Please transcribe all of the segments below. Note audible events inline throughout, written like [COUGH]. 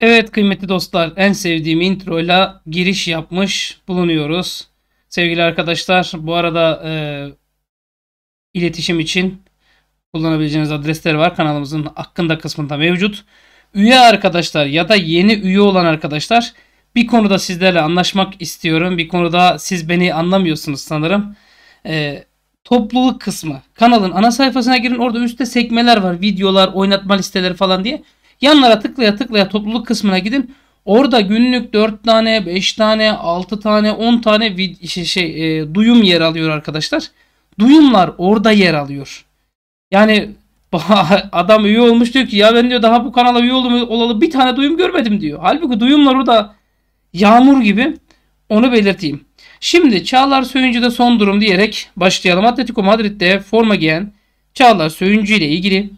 Evet kıymetli dostlar en sevdiğim intro ile giriş yapmış bulunuyoruz. Sevgili arkadaşlar bu arada e, iletişim için kullanabileceğiniz adresler var. Kanalımızın hakkında kısmında mevcut üye arkadaşlar ya da yeni üye olan arkadaşlar bir konuda sizlerle anlaşmak istiyorum. Bir konuda siz beni anlamıyorsunuz sanırım. Ee, topluluk kısmı. Kanalın ana sayfasına girin. Orada üstte sekmeler var. Videolar, oynatma listeleri falan diye. Yanlara tıklaya tıklaya topluluk kısmına gidin. Orada günlük 4 tane, 5 tane, 6 tane, 10 tane şey, şey e, duyum yer alıyor arkadaşlar. Duyumlar orada yer alıyor. Yani [LAUGHS] adam üye olmuş diyor ki ya ben diyor daha bu kanala üye oldum olalı bir tane duyum görmedim diyor. Halbuki duyumlar orada yağmur gibi onu belirteyim. Şimdi Çağlar de son durum diyerek başlayalım. Atletico Madrid'de forma giyen Çağlar Söyüncü ile ilgili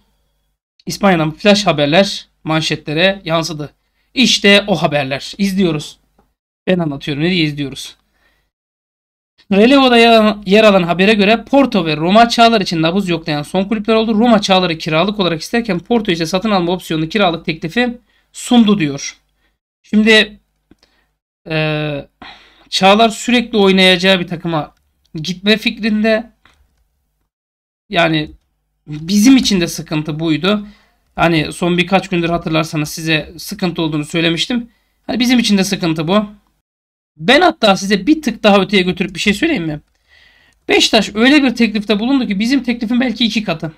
İspanya'dan flash haberler manşetlere yansıdı. İşte o haberler. İzliyoruz. Ben anlatıyorum. Ne diye izliyoruz? Relevo'da yer alan habere göre Porto ve Roma Çağlar için nabız yoklayan son kulüpler oldu. Roma Çağlar'ı kiralık olarak isterken Porto ise satın alma opsiyonu kiralık teklifi sundu diyor. Şimdi e, Çağlar sürekli oynayacağı bir takıma gitme fikrinde yani bizim için de sıkıntı buydu. Hani son birkaç gündür hatırlarsanız size sıkıntı olduğunu söylemiştim. Hani bizim için de sıkıntı bu. Ben hatta size bir tık daha öteye götürüp bir şey söyleyeyim mi? Beşiktaş öyle bir teklifte bulundu ki bizim teklifin belki iki katı.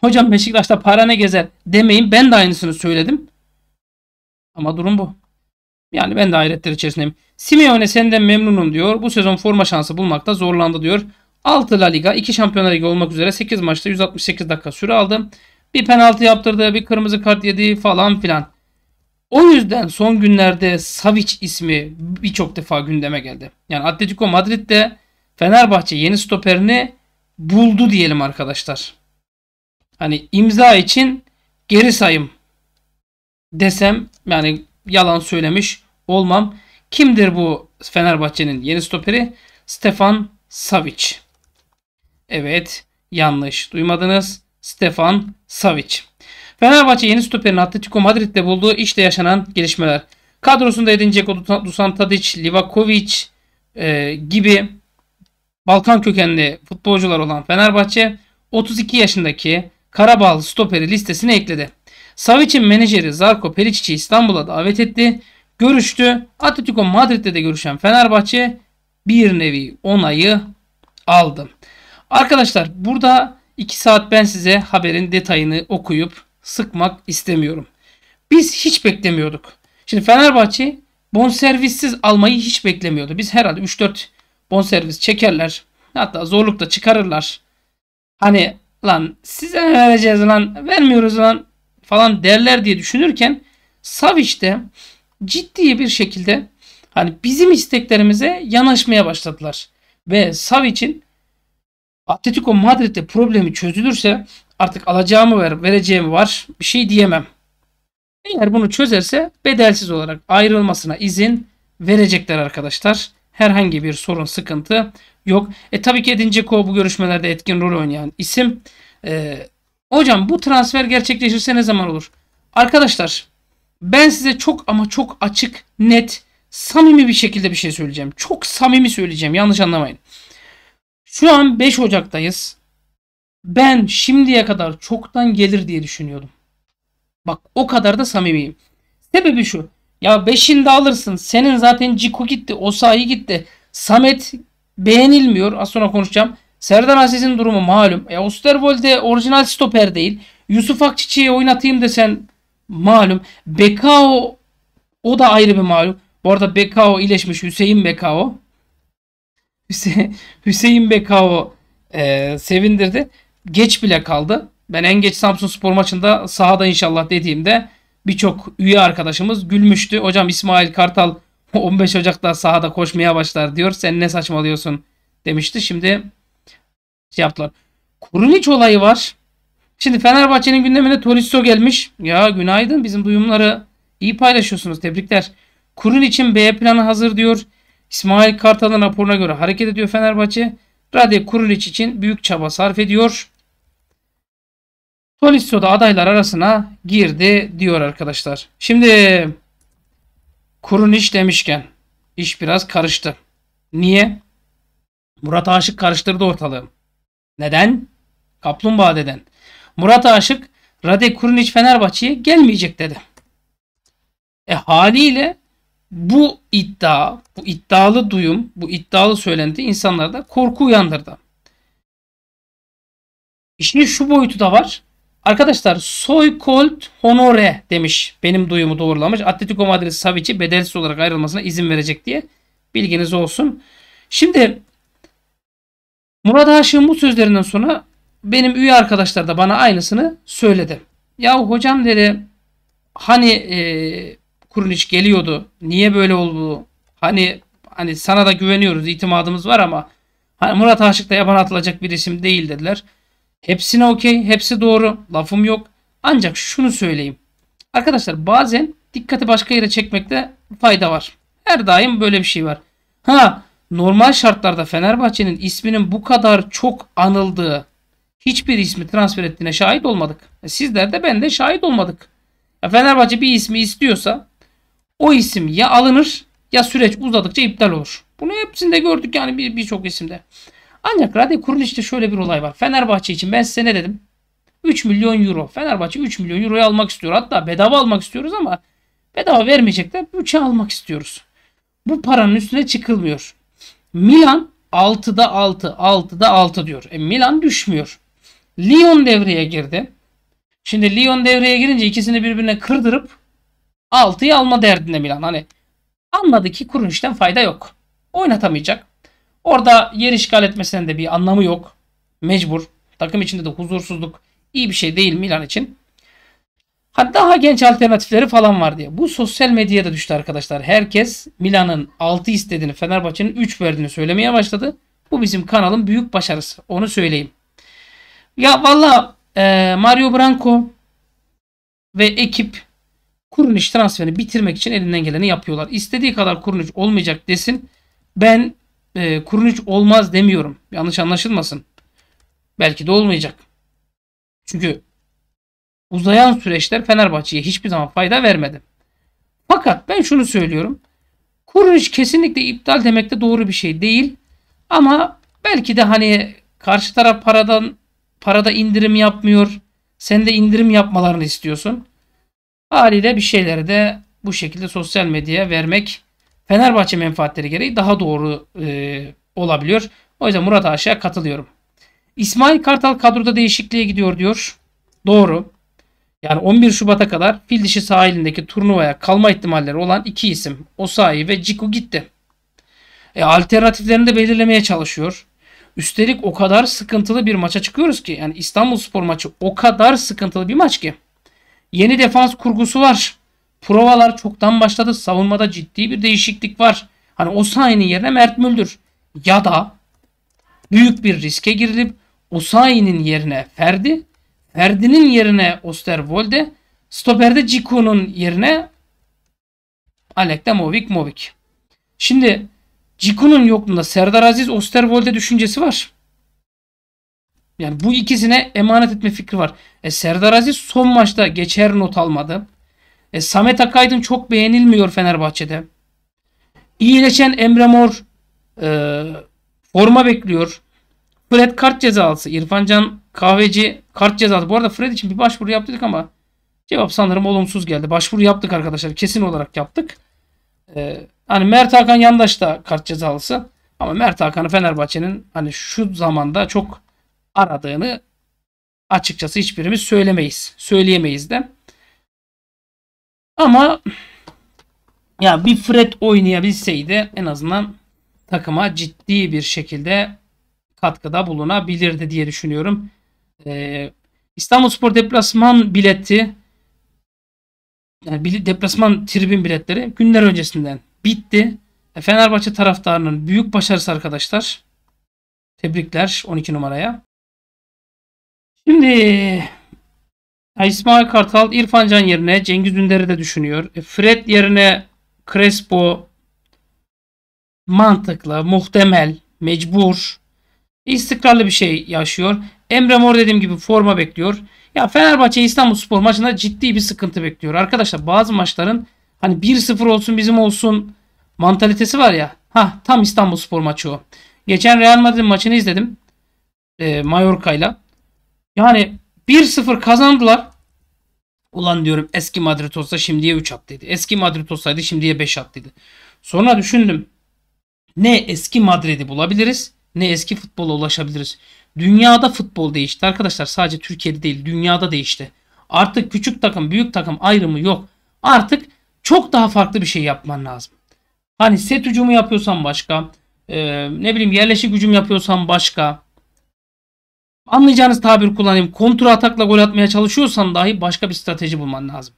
Hocam Beşiktaş'ta para ne gezer demeyin ben de aynısını söyledim. Ama durum bu. Yani ben de hayretler içerisindeyim. Simeone senden memnunum diyor. Bu sezon forma şansı bulmakta zorlandı diyor. 6 La Liga, 2 Şampiyonlar Ligi olmak üzere 8 maçta 168 dakika süre aldı. Bir penaltı yaptırdı, bir kırmızı kart yedi falan filan. O yüzden son günlerde Savic ismi birçok defa gündeme geldi. Yani Atletico Madrid'de Fenerbahçe yeni stoperini buldu diyelim arkadaşlar. Hani imza için geri sayım desem yani yalan söylemiş olmam. Kimdir bu Fenerbahçe'nin yeni stoperi? Stefan Savic. Evet yanlış duymadınız. Stefan Savic. Fenerbahçe yeni stoperin Atletico Madrid'de bulduğu işte yaşanan gelişmeler. Kadrosunda Edin edinecek Dusan Tadic, Livakovic e, gibi Balkan kökenli futbolcular olan Fenerbahçe 32 yaşındaki Karabağlı stoperi listesine ekledi. Savic'in menajeri Zarko Pericic'i İstanbul'a davet etti. Görüştü. Atletico Madrid'de de görüşen Fenerbahçe bir nevi onayı aldı. Arkadaşlar burada 2 saat ben size haberin detayını okuyup sıkmak istemiyorum. Biz hiç beklemiyorduk. Şimdi Fenerbahçe bonservissiz almayı hiç beklemiyordu. Biz herhalde 3-4 bonservis çekerler. Hatta zorlukta çıkarırlar. Hani lan size vereceğiz lan vermiyoruz lan falan derler diye düşünürken Savic'te ciddi bir şekilde hani bizim isteklerimize yanaşmaya başladılar. Ve Savic'in Atletico Madrid'de problemi çözülürse Artık alacağımı ver, vereceğimi var. Bir şey diyemem. Eğer bunu çözerse bedelsiz olarak ayrılmasına izin verecekler arkadaşlar. Herhangi bir sorun, sıkıntı yok. E tabii ki Edin Dzeko bu görüşmelerde etkin rol oynayan isim. E, hocam bu transfer gerçekleşirse ne zaman olur? Arkadaşlar ben size çok ama çok açık, net, samimi bir şekilde bir şey söyleyeceğim. Çok samimi söyleyeceğim yanlış anlamayın. Şu an 5 Ocak'tayız. Ben şimdiye kadar çoktan gelir diye düşünüyordum. Bak o kadar da samimiyim. Sebebi şu. Ya beşinde alırsın. Senin zaten Ciku gitti. Osayi gitti. Samet beğenilmiyor. Az sonra konuşacağım. Serdar Aziz'in durumu malum. E, Osterwold'e orijinal stoper değil. Yusuf Akçiçi'yi oynatayım desen malum. Bekao o da ayrı bir malum. Bu arada Bekao iyileşmiş. Hüseyin Bekao. Hüseyin Bekao e, sevindirdi geç bile kaldı. Ben en geç Samsun Spor maçında sahada inşallah dediğimde birçok üye arkadaşımız gülmüştü. Hocam İsmail Kartal 15 [LAUGHS] Ocak'ta sahada koşmaya başlar diyor. Sen ne saçmalıyorsun demişti. Şimdi şey yaptılar. Kurunic olayı var. Şimdi Fenerbahçe'nin gündemine Tolisso gelmiş. Ya günaydın bizim duyumları iyi paylaşıyorsunuz. Tebrikler. Kurun için B planı hazır diyor. İsmail Kartal'ın raporuna göre hareket ediyor Fenerbahçe. Radya Kurun için büyük çaba sarf ediyor. Solisto da adaylar arasına girdi diyor arkadaşlar. Şimdi kurun iş demişken iş biraz karıştı. Niye? Murat Aşık karıştırdı ortalığı. Neden? Kaplumbağa deden. Murat Aşık Rade Kurunic Fenerbahçe'ye gelmeyecek dedi. E haliyle bu iddia, bu iddialı duyum, bu iddialı söylenti insanlarda korku uyandırdı. İşin şu boyutu da var. Arkadaşlar Soykolt Honore demiş. Benim duyumu doğrulamış. Atletico Madrid Savic'i bedelsiz olarak ayrılmasına izin verecek diye bilginiz olsun. Şimdi Murat Haşim bu sözlerinden sonra benim üye arkadaşlar da bana aynısını söyledi. Ya hocam dedi hani e, Kurunic geliyordu. Niye böyle oldu? Hani hani sana da güveniyoruz, itimadımız var ama hani Murat Aşık da yaban atılacak bir isim değil dediler. Hepsine okey. Hepsi doğru. Lafım yok. Ancak şunu söyleyeyim. Arkadaşlar bazen dikkati başka yere çekmekte fayda var. Her daim böyle bir şey var. Ha normal şartlarda Fenerbahçe'nin isminin bu kadar çok anıldığı hiçbir ismi transfer ettiğine şahit olmadık. E, sizler de ben de şahit olmadık. E, Fenerbahçe bir ismi istiyorsa o isim ya alınır ya süreç uzadıkça iptal olur. Bunu hepsinde gördük yani birçok bir isimde. Ancak radyo kuruluşta şöyle bir olay var. Fenerbahçe için ben size ne dedim? 3 milyon euro. Fenerbahçe 3 milyon euroyu almak istiyor. Hatta bedava almak istiyoruz ama bedava vermeyecekler. 3'e almak istiyoruz. Bu paranın üstüne çıkılmıyor. Milan 6'da 6, 6'da 6 diyor. E Milan düşmüyor. Lyon devreye girdi. Şimdi Lyon devreye girince ikisini birbirine kırdırıp 6'yı alma derdinde Milan. Hani anladı ki Kurunç'ten fayda yok. Oynatamayacak. Orada yer işgal etmesinin de bir anlamı yok. Mecbur. Takım içinde de huzursuzluk iyi bir şey değil Milan için. Hatta daha genç alternatifleri falan var diye. Bu sosyal medyaya da düştü arkadaşlar. Herkes Milan'ın 6 istediğini, Fenerbahçe'nin 3 verdiğini söylemeye başladı. Bu bizim kanalın büyük başarısı. Onu söyleyeyim. Ya valla e, Mario Branco ve ekip Kurunic transferini bitirmek için elinden geleni yapıyorlar. İstediği kadar Kurunic olmayacak desin. Ben e, Kurunic olmaz demiyorum. Yanlış anlaşılmasın. Belki de olmayacak. Çünkü uzayan süreçler Fenerbahçe'ye hiçbir zaman fayda vermedi. Fakat ben şunu söylüyorum. Kurunic kesinlikle iptal demek de doğru bir şey değil. Ama belki de hani karşı taraf paradan parada indirim yapmıyor. Sen de indirim yapmalarını istiyorsun. Haliyle bir şeyleri de bu şekilde sosyal medyaya vermek Fenerbahçe menfaatleri gereği daha doğru e, olabiliyor. O yüzden Murat Aşık'a katılıyorum. İsmail Kartal kadroda değişikliğe gidiyor diyor. Doğru. Yani 11 Şubat'a kadar fil dişi sahilindeki turnuvaya kalma ihtimalleri olan iki isim Osayi ve Ciku gitti. E, alternatiflerini de belirlemeye çalışıyor. Üstelik o kadar sıkıntılı bir maça çıkıyoruz ki. Yani İstanbul Spor maçı o kadar sıkıntılı bir maç ki. Yeni defans kurgusu var. Provalar çoktan başladı. Savunmada ciddi bir değişiklik var. Hani Osayi'nin yerine Mert Müldür. Ya da büyük bir riske girilip Osayi'nin yerine Ferdi, Ferdi'nin yerine Osterwolde, Stoper'de Ciku'nun yerine Alek'te Movik Movik. Şimdi Ciku'nun yokluğunda Serdar Aziz Osterwolde düşüncesi var. Yani bu ikisine emanet etme fikri var. E Serdar Aziz son maçta geçer not almadı. E, Samet Akaydın çok beğenilmiyor Fenerbahçe'de. İyileşen Emre Mor e, forma bekliyor. Fred kart cezası. İrfan Can Kahveci kart cezası. Bu arada Fred için bir başvuru yaptık ama cevap sanırım olumsuz geldi. Başvuru yaptık arkadaşlar. Kesin olarak yaptık. Ee, hani Mert Hakan Yandaş da kart cezası. Ama Mert Hakan'ı Fenerbahçe'nin hani şu zamanda çok aradığını açıkçası hiçbirimiz söylemeyiz. Söyleyemeyiz de. Ama ya bir Fred oynayabilseydi en azından takıma ciddi bir şekilde katkıda bulunabilirdi diye düşünüyorum. Ee, İstanbulspor deplasman bileti yani deplasman tribün biletleri günler öncesinden bitti. E, Fenerbahçe taraftarının büyük başarısı arkadaşlar. Tebrikler 12 numaraya. Şimdi İsmail Kartal İrfan Can yerine Cengiz Ünder'i de düşünüyor. E, Fred yerine Crespo mantıklı, muhtemel, mecbur, istikrarlı bir şey yaşıyor. Emre Mor dediğim gibi forma bekliyor. Ya Fenerbahçe İstanbul Spor maçında ciddi bir sıkıntı bekliyor. Arkadaşlar bazı maçların hani 1-0 olsun bizim olsun mantalitesi var ya. Ha tam İstanbul Spor maçı o. Geçen Real Madrid maçını izledim. E, Mallorca'yla. Yani 1-0 kazandılar. Ulan diyorum eski Madrid olsa şimdiye 3 attıydı. Eski Madrid olsaydı şimdiye 5 attıydı. Sonra düşündüm. Ne eski Madrid'i bulabiliriz ne eski futbola ulaşabiliriz. Dünyada futbol değişti arkadaşlar. Sadece Türkiye'de değil dünyada değişti. Artık küçük takım büyük takım ayrımı yok. Artık çok daha farklı bir şey yapman lazım. Hani set hücumu yapıyorsan başka. E, ne bileyim yerleşik hücum yapıyorsan başka anlayacağınız tabir kullanayım. Kontra atakla gol atmaya çalışıyorsan dahi başka bir strateji bulman lazım.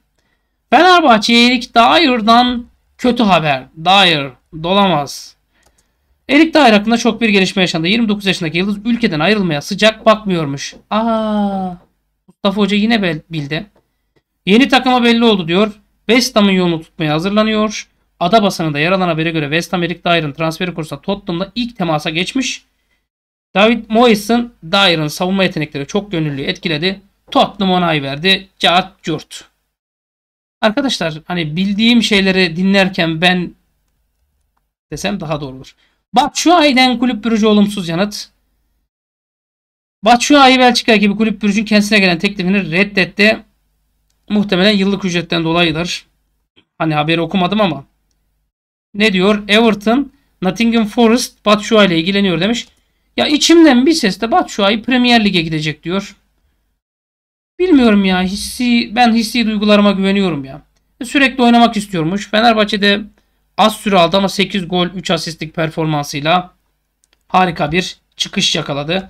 Fenerbahçe'ye Erik Dyer'dan kötü haber. Dyer dolamaz. Erik Dyer hakkında çok bir gelişme yaşandı. 29 yaşındaki Yıldız ülkeden ayrılmaya sıcak bakmıyormuş. Aa, Mustafa Hoca yine bildi. Yeni takıma belli oldu diyor. West Ham'ın yolunu tutmaya hazırlanıyor. Ada da yer alan habere göre West Ham Erik Dyer'ın transferi konusunda Tottenham'la ilk temasa geçmiş. David Moyes'ın Dyer'ın savunma yetenekleri çok gönüllü etkiledi. Tottenham onay verdi. Cahat Curt. Arkadaşlar hani bildiğim şeyleri dinlerken ben desem daha doğru olur. Batshuayi'den kulüp bürücü olumsuz yanıt. Batshuayi Belçika ekibi kulüp bürücün kendisine gelen teklifini reddetti. Muhtemelen yıllık ücretten dolayıdır. Hani haberi okumadım ama. Ne diyor? Everton Nottingham Forest Batshuayi ile ilgileniyor demiş. Ya içimden bir ses de Batshuayi Premier Lig'e gidecek diyor. Bilmiyorum ya hissi ben hissi duygularıma güveniyorum ya. E, sürekli oynamak istiyormuş. Fenerbahçe'de az süre aldı ama 8 gol 3 asistlik performansıyla harika bir çıkış yakaladı.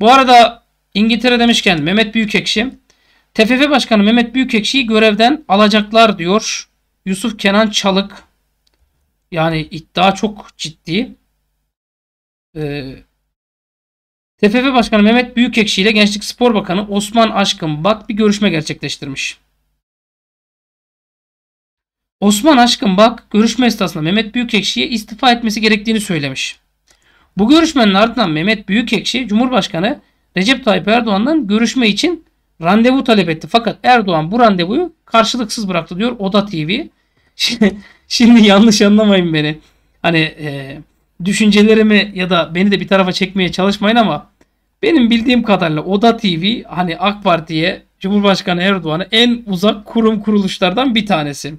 Bu arada İngiltere demişken Mehmet Büyükekşi TFF Başkanı Mehmet Büyükekşi'yi görevden alacaklar diyor. Yusuf Kenan Çalık yani iddia çok ciddi. Ee, TFF Başkanı Mehmet Büyükekşi ile Gençlik Spor Bakanı Osman Aşkın Bak bir görüşme gerçekleştirmiş. Osman Aşkın Bak görüşme esnasında Mehmet Büyükekşi'ye istifa etmesi gerektiğini söylemiş. Bu görüşmenin ardından Mehmet Büyükekşi Cumhurbaşkanı Recep Tayyip Erdoğan'dan görüşme için randevu talep etti. Fakat Erdoğan bu randevuyu karşılıksız bıraktı diyor Oda TV. Şimdi, yanlış anlamayın beni. Hani e, düşüncelerimi ya da beni de bir tarafa çekmeye çalışmayın ama benim bildiğim kadarıyla Oda TV hani AK Parti'ye Cumhurbaşkanı Erdoğan'a en uzak kurum kuruluşlardan bir tanesi.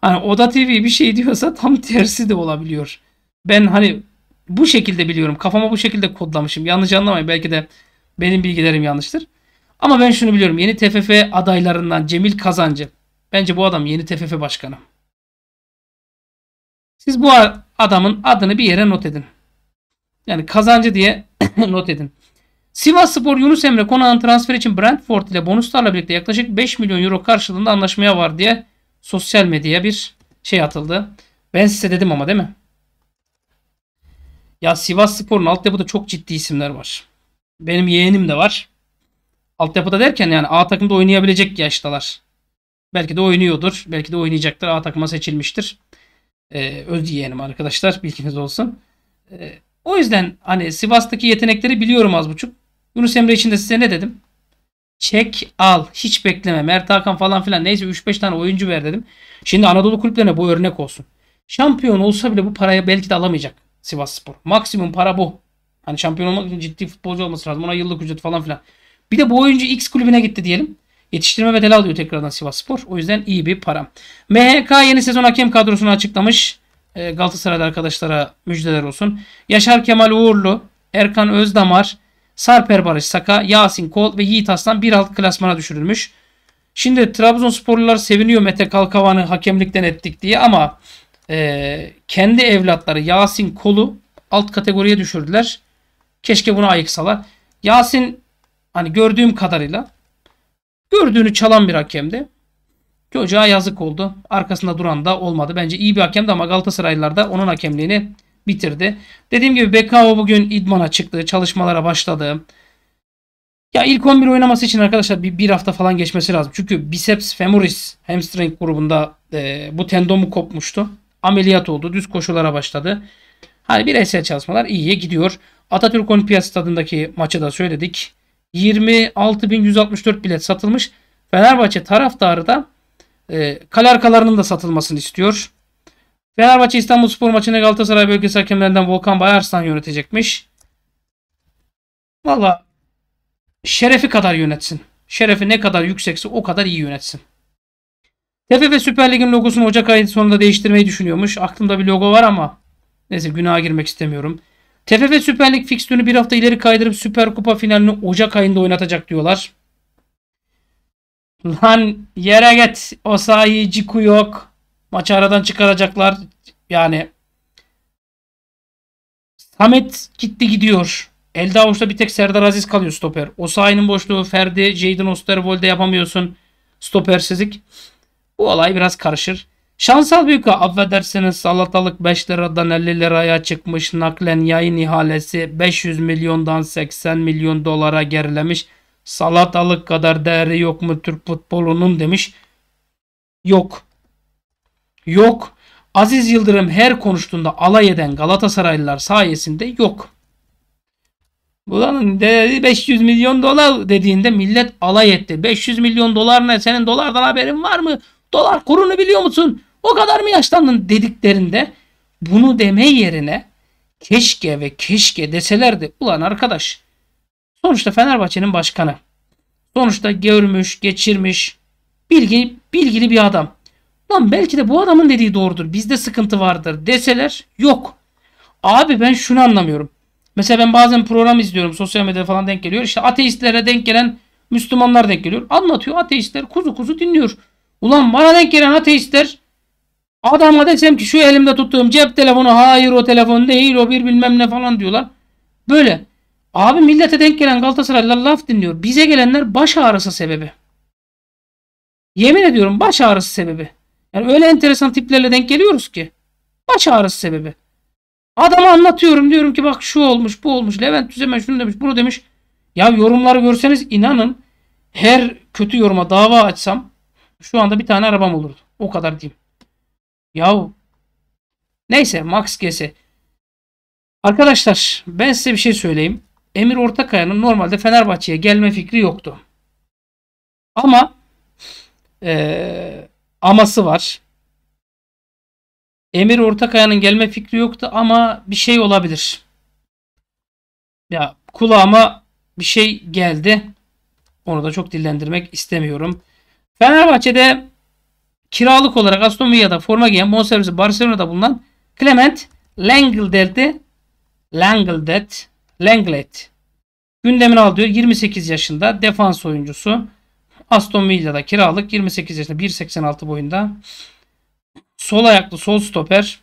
Hani Oda TV bir şey diyorsa tam tersi de olabiliyor. Ben hani bu şekilde biliyorum. Kafama bu şekilde kodlamışım. Yanlış anlamayın. Belki de benim bilgilerim yanlıştır. Ama ben şunu biliyorum. Yeni TFF adaylarından Cemil Kazancı. Bence bu adam yeni TFF başkanı. Siz bu adamın adını bir yere not edin. Yani Kazancı diye [COUGHS] not edin. Sivas Spor Yunus Emre Konağ'ın transferi için Brentford ile bonuslarla birlikte yaklaşık 5 milyon euro karşılığında anlaşmaya var diye sosyal medyaya bir şey atıldı. Ben size dedim ama değil mi? Ya Sivas Spor'un altyapıda çok ciddi isimler var. Benim yeğenim de var. Altyapıda derken yani A takımda oynayabilecek yaştalar. Belki de oynuyordur. Belki de oynayacaktır. A takıma seçilmiştir. Ee, öz yeğenim arkadaşlar. Bilginiz olsun. Ee, o yüzden hani Sivas'taki yetenekleri biliyorum az buçuk. Yunus Emre için de size ne dedim? Çek al. Hiç bekleme. Mert Hakan falan filan. Neyse 3-5 tane oyuncu ver dedim. Şimdi Anadolu kulüplerine bu örnek olsun. Şampiyon olsa bile bu parayı belki de alamayacak Sivas Spor. Maksimum para bu. Hani şampiyon olmak için ciddi futbolcu olması lazım. Ona yıllık ücret falan filan. Bir de bu oyuncu X kulübüne gitti diyelim. Yetiştirme bedeli alıyor tekrardan Sivas Spor. O yüzden iyi bir para. MHK yeni sezon hakem kadrosunu açıklamış. Ee, Galatasaray'da arkadaşlara müjdeler olsun. Yaşar Kemal Uğurlu, Erkan Özdamar, Sarper Barış Saka, Yasin Kol ve Yiğit Aslan bir alt klasmana düşürülmüş. Şimdi Trabzonsporlular seviniyor Mete Kalkavan'ı hakemlikten ettik diye ama e, kendi evlatları Yasin Kol'u alt kategoriye düşürdüler. Keşke bunu ayıksalar. Yasin hani gördüğüm kadarıyla gördüğünü çalan bir hakemdi. Çocuğa yazık oldu. Arkasında duran da olmadı. Bence iyi bir hakemdi ama Galatasaraylılar da onun hakemliğini bitirdi. Dediğim gibi Bekao bugün idmana çıktı. Çalışmalara başladı. Ya ilk 11 oynaması için arkadaşlar bir, bir hafta falan geçmesi lazım. Çünkü biceps femoris hamstring grubunda e, bu tendomu kopmuştu. Ameliyat oldu. Düz koşulara başladı. Hani bireysel çalışmalar iyiye gidiyor. Atatürk Olimpiyat Stadındaki maçı da söyledik. 26.164 bilet satılmış. Fenerbahçe taraftarı da e, kale arkalarının da satılmasını istiyor. Fenerbahçe İstanbul Spor maçını Galatasaray bölgesi hakemlerinden Volkan Bayarslan yönetecekmiş. Valla şerefi kadar yönetsin. Şerefi ne kadar yüksekse o kadar iyi yönetsin. TFF Süper Lig'in logosunu Ocak ayı sonunda değiştirmeyi düşünüyormuş. Aklımda bir logo var ama neyse günaha girmek istemiyorum. TFF Süper Lig fikstürünü bir hafta ileri kaydırıp Süper Kupa finalini Ocak ayında oynatacak diyorlar. Lan yere git. Osayi, Ciku yok. Maçı aradan çıkaracaklar. Yani Samet gitti gidiyor. Elde avuçta bir tek Serdar Aziz kalıyor stoper. O sahanın boşluğu Ferdi, Jadon Osterwold'e yapamıyorsun. Stopersizlik. Bu olay biraz karışır. Şansal büyük affedersiniz salatalık 5 liradan 50 liraya çıkmış naklen yayın ihalesi 500 milyondan 80 milyon dolara gerilemiş. Salatalık kadar değeri yok mu Türk futbolunun demiş. Yok. Yok. Aziz Yıldırım her konuştuğunda alay eden Galatasaraylılar sayesinde yok. Buranın değeri 500 milyon dolar dediğinde millet alay etti. 500 milyon dolar ne? Senin dolardan haberin var mı? Dolar kurunu biliyor musun? O kadar mı yaşlandın dediklerinde bunu deme yerine keşke ve keşke deselerdi. Ulan arkadaş sonuçta Fenerbahçe'nin başkanı. Sonuçta görmüş, geçirmiş, bilgi, bilgili bir adam. Lan belki de bu adamın dediği doğrudur. Bizde sıkıntı vardır deseler yok. Abi ben şunu anlamıyorum. Mesela ben bazen program izliyorum. Sosyal medyada falan denk geliyor. İşte ateistlere denk gelen Müslümanlar denk geliyor. Anlatıyor ateistler kuzu kuzu dinliyor. Ulan bana denk gelen ateistler adama desem ki şu elimde tuttuğum cep telefonu hayır o telefon değil o bir bilmem ne falan diyorlar. Böyle. Abi millete denk gelen Galatasaraylılar laf dinliyor. Bize gelenler baş ağrısı sebebi. Yemin ediyorum baş ağrısı sebebi. Yani öyle enteresan tiplerle denk geliyoruz ki. Baş ağrısı sebebi. Adama anlatıyorum diyorum ki bak şu olmuş bu olmuş Levent Tüzemen şunu demiş bunu demiş. Ya yorumları görseniz inanın her kötü yoruma dava açsam şu anda bir tane arabam olurdu. O kadar diyeyim. Yahu neyse Max Gese. Arkadaşlar ben size bir şey söyleyeyim. Emir Ortakaya'nın normalde Fenerbahçe'ye gelme fikri yoktu. Ama ee, aması var. Emir Ortakaya'nın gelme fikri yoktu ama bir şey olabilir. Ya kulağıma bir şey geldi. Onu da çok dillendirmek istemiyorum. Fenerbahçe'de kiralık olarak Aston Villa'da forma giyen bonservisi Barcelona'da bulunan Clement Langled'de Langlet Langlet gündemine al diyor. 28 yaşında defans oyuncusu. Aston Villa'da kiralık 28 yaşında 1.86 boyunda. Sol ayaklı sol stoper.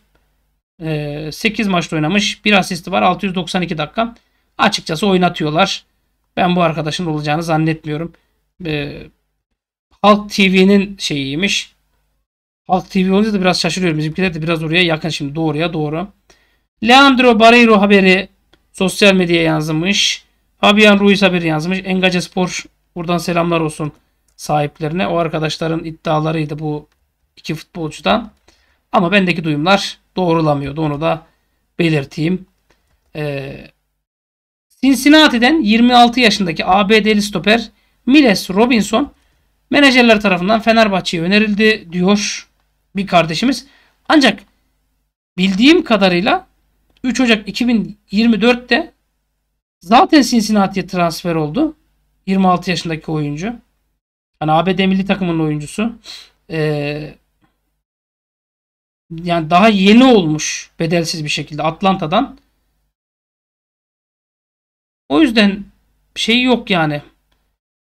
8 ee, maçta oynamış. Bir asisti var. 692 dakika. Açıkçası oynatıyorlar. Ben bu arkadaşın olacağını zannetmiyorum. Ee, Halk TV'nin şeyiymiş. Halk TV olunca da biraz şaşırıyorum. Bizimkiler de biraz oraya yakın şimdi. Doğruya doğru. Leandro Barreiro haberi sosyal medyaya yazmış. Fabian Ruiz haberi yazmış. Engage Spor buradan selamlar olsun sahiplerine. O arkadaşların iddialarıydı bu iki futbolcudan. Ama bendeki duyumlar doğrulamıyordu. Onu da belirteyim. Ee, Cincinnati'den 26 yaşındaki ABD'li stoper Miles Robinson menajerler tarafından Fenerbahçe'ye önerildi diyor bir kardeşimiz. Ancak bildiğim kadarıyla 3 Ocak 2024'te zaten Cincinnati'ye transfer oldu. 26 yaşındaki oyuncu. Yani ABD milli takımının oyuncusu. Ee, yani daha yeni olmuş bedelsiz bir şekilde Atlanta'dan. O yüzden şey yok yani.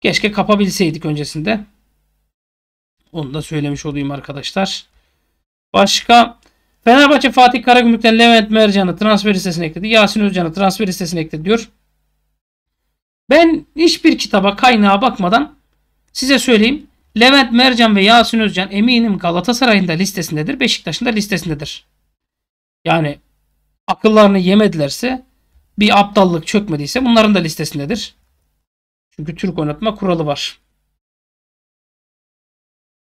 Keşke kapabilseydik öncesinde. Onu da söylemiş olayım arkadaşlar. Başka Fenerbahçe Fatih Karagümrük'ten Levent Mercan'ı transfer listesine ekledi. Yasin Özcan'ı transfer listesine ekledi diyor. Ben hiçbir kitaba kaynağa bakmadan Size söyleyeyim. Levent Mercan ve Yasin Özcan eminim Galatasaray'ın da listesindedir. Beşiktaş'ın da listesindedir. Yani akıllarını yemedilerse bir aptallık çökmediyse bunların da listesindedir. Çünkü Türk oynatma kuralı var.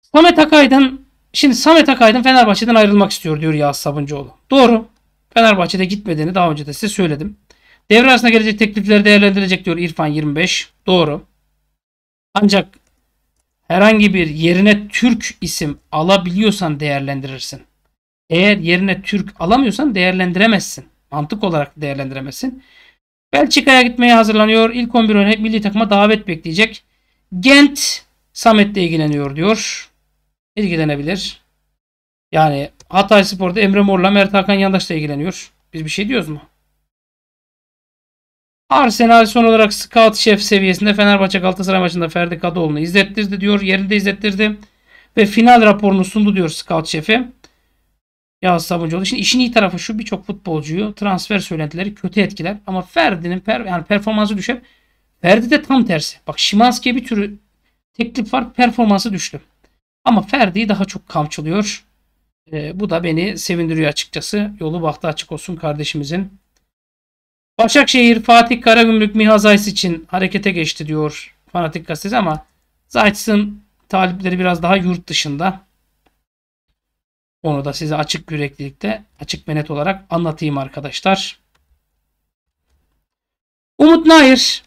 Samet Akaydın şimdi Samet Akaydın Fenerbahçe'den ayrılmak istiyor diyor Yağız Sabuncuoğlu. Doğru. Fenerbahçe'de gitmediğini daha önce de size söyledim. Devre arasında gelecek teklifleri değerlendirecek diyor İrfan 25. Doğru. Ancak herhangi bir yerine Türk isim alabiliyorsan değerlendirirsin. Eğer yerine Türk alamıyorsan değerlendiremezsin. Mantık olarak değerlendiremezsin. Belçika'ya gitmeye hazırlanıyor. İlk 11 oyuna milli takıma davet bekleyecek. Gent Samet'le ilgileniyor diyor. İlgilenebilir. Yani Hatay Spor'da Emre Mor'la Mert Hakan Yandaş'la ilgileniyor. Biz bir şey diyoruz mu? Arsenal son olarak scout şef seviyesinde Fenerbahçe Galatasaray maçında Ferdi Kadıoğlu'nu izlettirdi diyor. Yerinde izlettirdi. Ve final raporunu sundu diyor scout şefi. Ya Sabuncuoğlu. Şimdi işin iyi tarafı şu birçok futbolcuyu transfer söylentileri kötü etkiler. Ama Ferdi'nin per, yani performansı düşer. Ferdi de tam tersi. Bak Şimanski'ye bir türü teklif var performansı düştü. Ama Ferdi'yi daha çok kamçılıyor. E, bu da beni sevindiriyor açıkçası. Yolu bahtı açık olsun kardeşimizin. Başakşehir Fatih Karagümrük Miha Zayt için harekete geçti diyor Fanatik Gazetesi ama Zayt'ın talipleri biraz daha yurt dışında. Onu da size açık yüreklilikte, açık ve net olarak anlatayım arkadaşlar. Umut Nair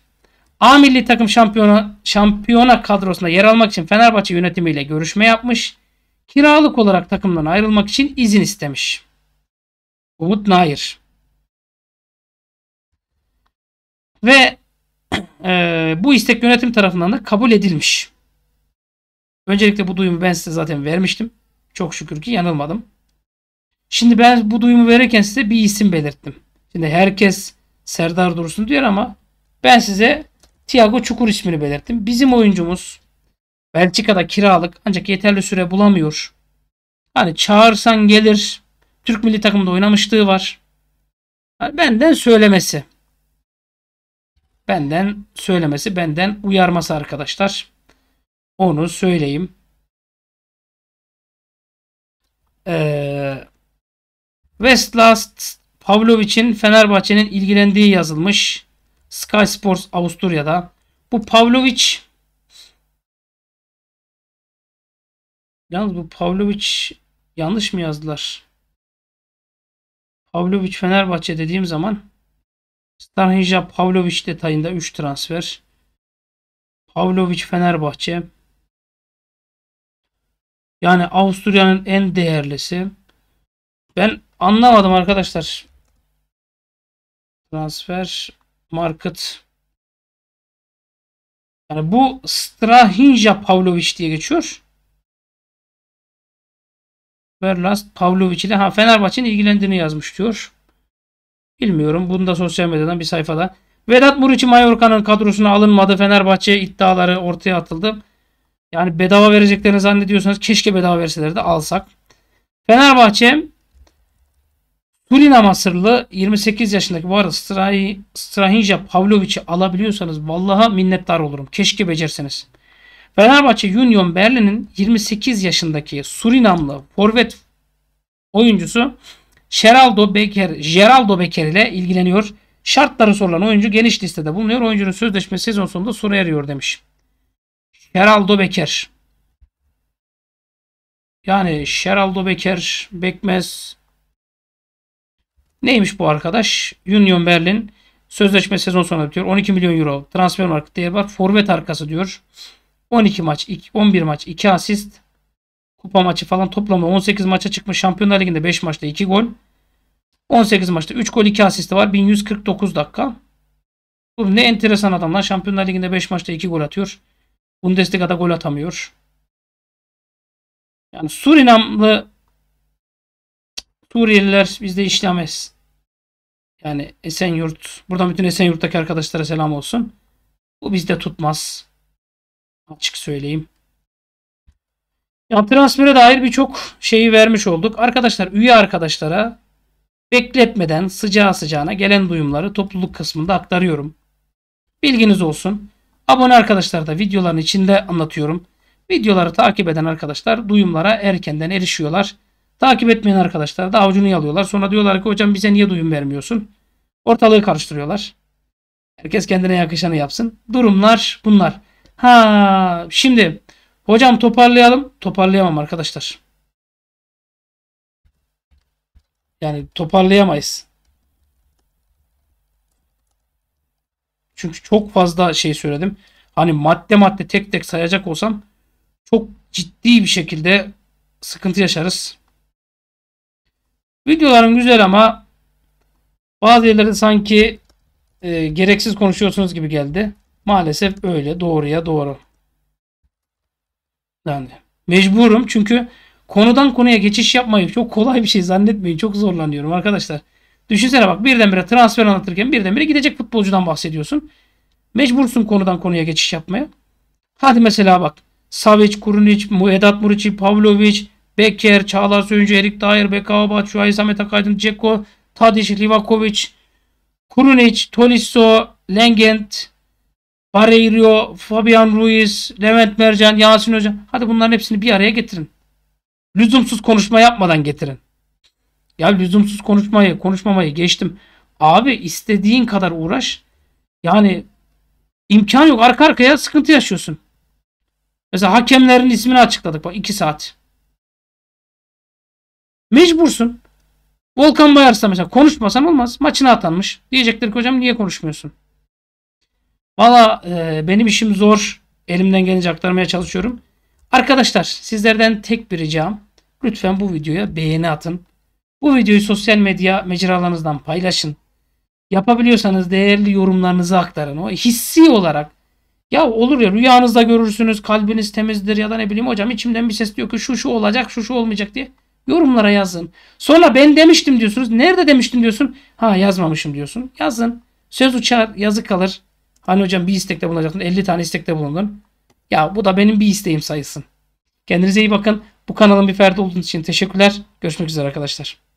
A milli takım şampiyona şampiyona kadrosunda yer almak için Fenerbahçe yönetimiyle görüşme yapmış. Kiralık olarak takımdan ayrılmak için izin istemiş. Umut Nair Ve [CLEARS THROAT] e, bu istek yönetim tarafından da kabul edilmiş. Öncelikle bu duyumu ben size zaten vermiştim. Çok şükür ki yanılmadım. Şimdi ben bu duyumu verirken size bir isim belirttim. Şimdi herkes Serdar Dursun diyor ama ben size Thiago Çukur ismini belirttim. Bizim oyuncumuz Belçika'da kiralık ancak yeterli süre bulamıyor. Hani çağırsan gelir. Türk milli takımında oynamışlığı var. Hani benden söylemesi. Benden söylemesi, benden uyarması arkadaşlar. Onu söyleyeyim. Ee, Westlast Pavlovic'in Fenerbahçe'nin ilgilendiği yazılmış. Sky Sports Avusturya'da. Bu Pavlovic Yalnız bu Pavlovic yanlış mı yazdılar? Pavlovic Fenerbahçe dediğim zaman Stanhija Pavlovic detayında 3 transfer. Pavlovic Fenerbahçe. Yani Avusturya'nın en değerlisi. Ben anlamadım arkadaşlar. Transfer market. Yani bu Strahinja Pavlovic diye geçiyor. Verlast Pavlovic'i de ha Fenerbahçe'nin ilgilendiğini yazmış diyor. Bilmiyorum. Bunu da sosyal medyadan bir sayfada. Vedat Muriç'i Mallorca'nın kadrosuna alınmadı. Fenerbahçe iddiaları ortaya atıldı. Yani bedava vereceklerini zannediyorsanız keşke bedava verselerdi alsak. Fenerbahçe Tulina Masırlı 28 yaşındaki var Strahi, Strahinja Pavlovic'i alabiliyorsanız vallaha minnettar olurum. Keşke becerseniz. Fenerbahçe Union Berlin'in 28 yaşındaki Surinamlı forvet oyuncusu Geraldo Becker, Geraldo Becker ile ilgileniyor. Şartları sorulan oyuncu geniş listede bulunuyor. Oyuncunun sözleşme sezon sonunda sona eriyor demiş. Geraldo Becker. Yani Geraldo Becker, Bekmez. Neymiş bu arkadaş? Union Berlin sözleşme sezon sonunda bitiyor. 12 milyon euro transfer market değeri var. Forvet arkası diyor. 12 maç, 11 maç, 2 asist kupa maçı falan toplamda 18 maça çıkmış. Şampiyonlar Ligi'nde 5 maçta 2 gol. 18 maçta 3 gol 2 asisti var. 1149 dakika. Bu ne enteresan adamlar. Şampiyonlar Ligi'nde 5 maçta 2 gol atıyor. Bundesliga'da gol atamıyor. Yani Surinamlı Suriyeliler bizde işlemez. Yani Esenyurt. Buradan bütün Esenyurt'taki arkadaşlara selam olsun. Bu bizde tutmaz. Açık söyleyeyim. Ya transfere dair birçok şeyi vermiş olduk. Arkadaşlar üye arkadaşlara bekletmeden sıcağı sıcağına gelen duyumları topluluk kısmında aktarıyorum. Bilginiz olsun. Abone arkadaşlar da videoların içinde anlatıyorum. Videoları takip eden arkadaşlar duyumlara erkenden erişiyorlar. Takip etmeyen arkadaşlar da avucunu yalıyorlar. Sonra diyorlar ki hocam bize niye duyum vermiyorsun? Ortalığı karıştırıyorlar. Herkes kendine yakışanı yapsın. Durumlar bunlar. Ha şimdi Hocam toparlayalım. Toparlayamam arkadaşlar. Yani toparlayamayız. Çünkü çok fazla şey söyledim. Hani madde madde tek tek sayacak olsam çok ciddi bir şekilde sıkıntı yaşarız. Videolarım güzel ama bazı yerlerde sanki e, gereksiz konuşuyorsunuz gibi geldi. Maalesef öyle doğruya doğru dendi. Mecburum çünkü konudan konuya geçiş yapmayı çok kolay bir şey zannetmeyin. Çok zorlanıyorum arkadaşlar. Düşünsene bak birdenbire transfer anlatırken birdenbire gidecek futbolcudan bahsediyorsun. Mecbursun konudan konuya geçiş yapmaya. Hadi mesela bak Savic, Kurunic, Muedat Murici, Pavlovic, Becker, Çağlar Söyüncü, Erik Dair, Bekaobat, Şuay Samet Akaydın, Ceko, Tadiş, Livakovic, Kurunic, Tolisso, Lengent, Barreiro, Fabian Ruiz, Levent Mercan, Yasin Hoca. Hadi bunların hepsini bir araya getirin. Lüzumsuz konuşma yapmadan getirin. Ya lüzumsuz konuşmayı, konuşmamayı geçtim. Abi istediğin kadar uğraş. Yani imkan yok. Arka arkaya sıkıntı yaşıyorsun. Mesela hakemlerin ismini açıkladık. Bak iki saat. Mecbursun. Volkan Bayarsa mesela konuşmasan olmaz. Maçına atanmış. Diyecekler ki hocam niye konuşmuyorsun? Valla e, benim işim zor. Elimden gelince aktarmaya çalışıyorum. Arkadaşlar sizlerden tek bir ricam. Lütfen bu videoya beğeni atın. Bu videoyu sosyal medya mecralarınızdan paylaşın. Yapabiliyorsanız değerli yorumlarınızı aktarın. O hissi olarak ya olur ya rüyanızda görürsünüz kalbiniz temizdir ya da ne bileyim hocam içimden bir ses diyor ki şu şu olacak şu şu olmayacak diye yorumlara yazın. Sonra ben demiştim diyorsunuz. Nerede demiştim diyorsun. Ha yazmamışım diyorsun. Yazın. Söz uçar yazı kalır. Hani hocam bir istekte bulunacaktın. 50 tane istekte bulundun. Ya bu da benim bir isteğim sayısın. Kendinize iyi bakın. Bu kanalın bir ferdi olduğunuz için teşekkürler. Görüşmek üzere arkadaşlar.